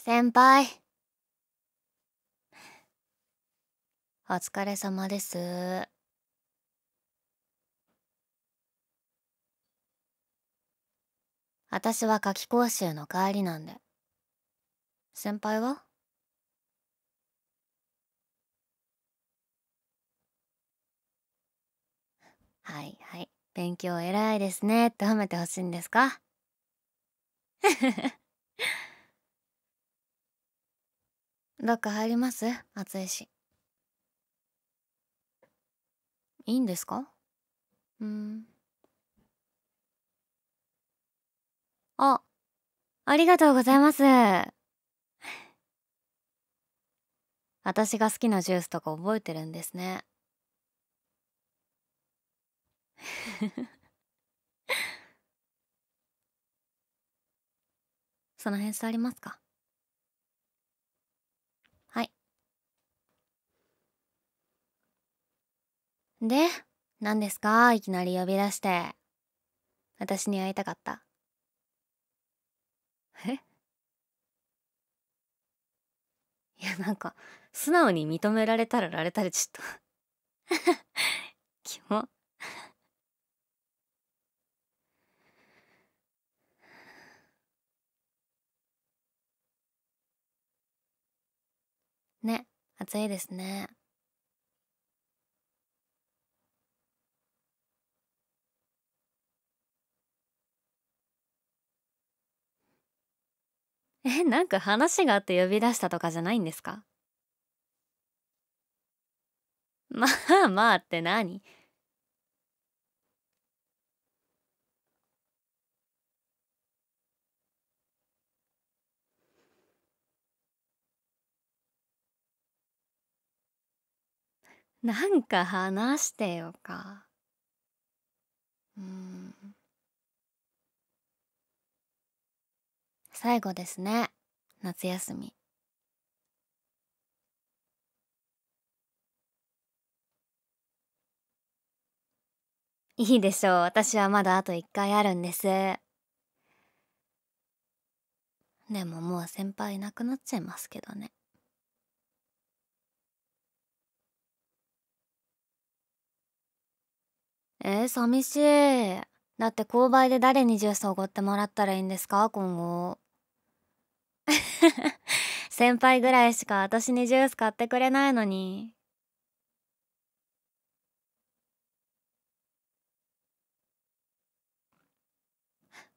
先輩お疲れ様です私は夏期講習の帰りなんで先輩ははいはい勉強偉いですねって褒めてほしいんですか どっか入ります暑いしいいんですかうんあありがとうございます私が好きなジュースとか覚えてるんですね その辺座りますかで、何ですかいきなり呼び出して。私に会いたかった。えいや、なんか、素直に認められたらられたらちょっと キモ。ね、暑いですね。えなんか話があって呼び出したとかじゃないんですか まあまあって何なんか話してよか。うん最後ですね夏休みいいでしょう私はまだあと1回あるんですでももう先輩いなくなっちゃいますけどねえー、寂しいだって購買で誰にジュースおごってもらったらいいんですか今後 先輩ぐらいしか私にジュース買ってくれないのに。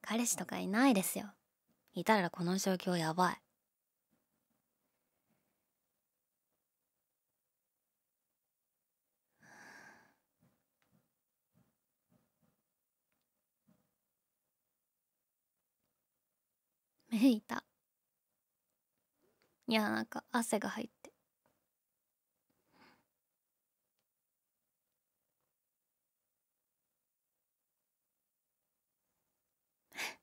彼氏とかいないですよ。いたらこの状況やばい。めいた。いやなんか汗が入って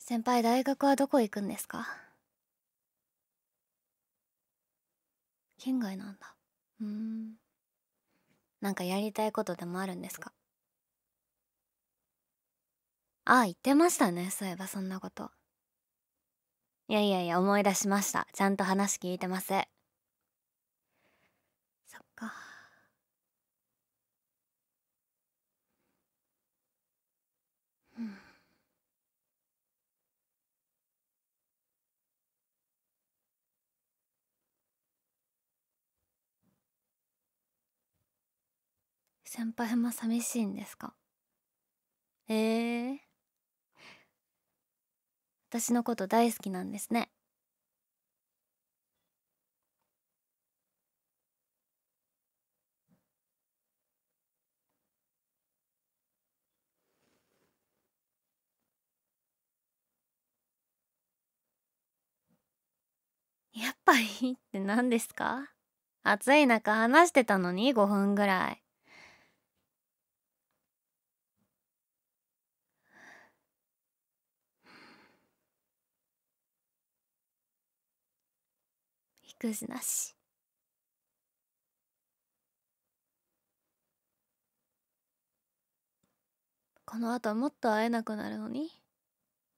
先輩大学はどこ行くんですか県外なんだうんなんかやりたいことでもあるんですかああ言ってましたねそういえばそんなこといやいやいや思い出しましたちゃんと話聞いてますそっかうん。先輩も寂しいんですかええー私のこと大好きなんですねやっぱいいって何ですか暑い中話してたのに5分ぐらい育児なしこの後はもっと会えなくなるのに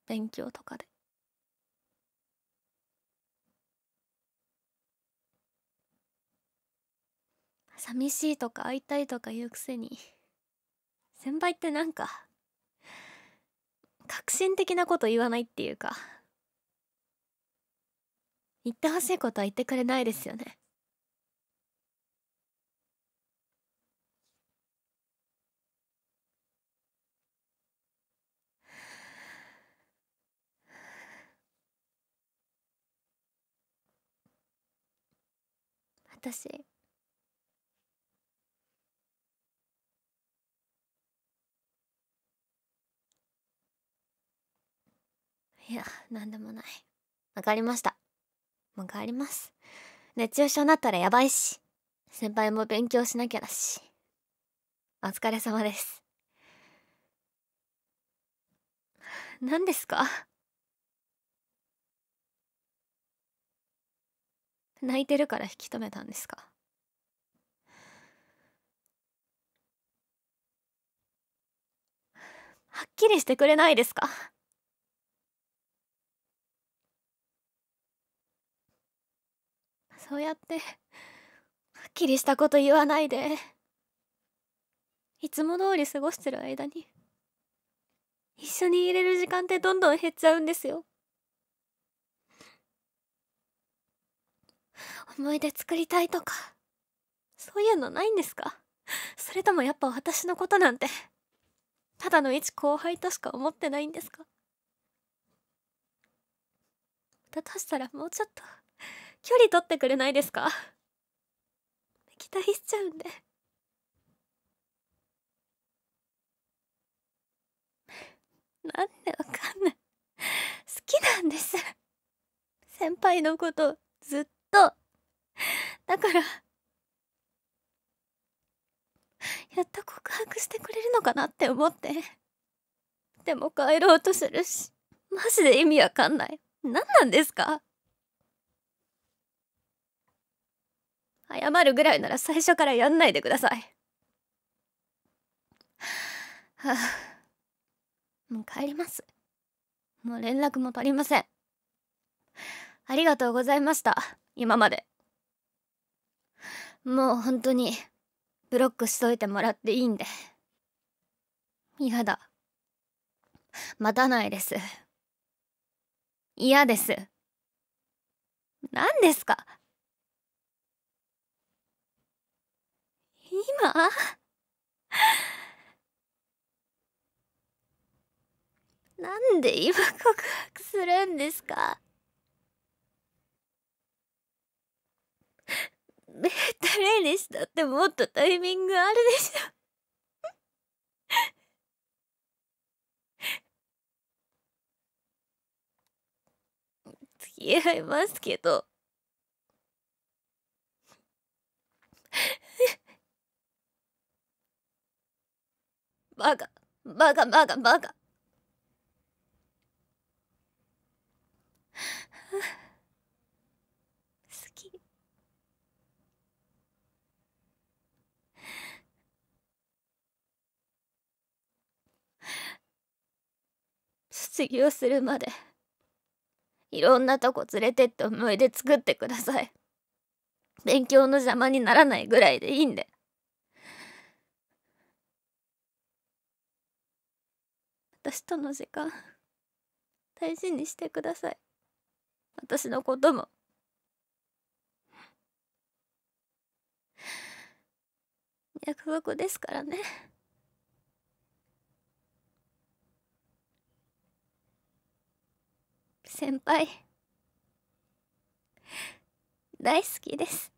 勉強とかで寂しいとか会いたいとか言うくせに先輩ってなんか革新的なこと言わないっていうか言ってほしいことは言ってくれないですよね私いや何でもないわかりました分があります熱中症になったらやばいし先輩も勉強しなきゃだしお疲れ様です何ですか泣いてるから引き止めたんですかはっきりしてくれないですかそうやってはっきりしたこと言わないでいつも通り過ごしてる間に一緒にいれる時間ってどんどん減っちゃうんですよ思い出作りたいとかそういうのないんですかそれともやっぱ私のことなんてただの一後輩としか思ってないんですかだとしたらもうちょっと距離取ってくれないですか期待しちゃうんでなんでわかんない好きなんです先輩のことずっとだからやっと告白してくれるのかなって思ってでも帰ろうとするしマジで意味わかんない何なんですか謝るぐらいなら最初からやんないでくださいはあもう帰りますもう連絡も取りませんありがとうございました今までもう本当にブロックしといてもらっていいんで嫌だ待たないです嫌です何ですか今なんで今告白するんですかベッドレーリスだってもっとタイミングあるでしょ 付き合いますけどバカバカバカバカ好き卒業するまでいろんなとこ連れてって思い出作ってください勉強の邪魔にならないぐらいでいいんで私との時間大事にしてください私のことも約束ですからね先輩大好きです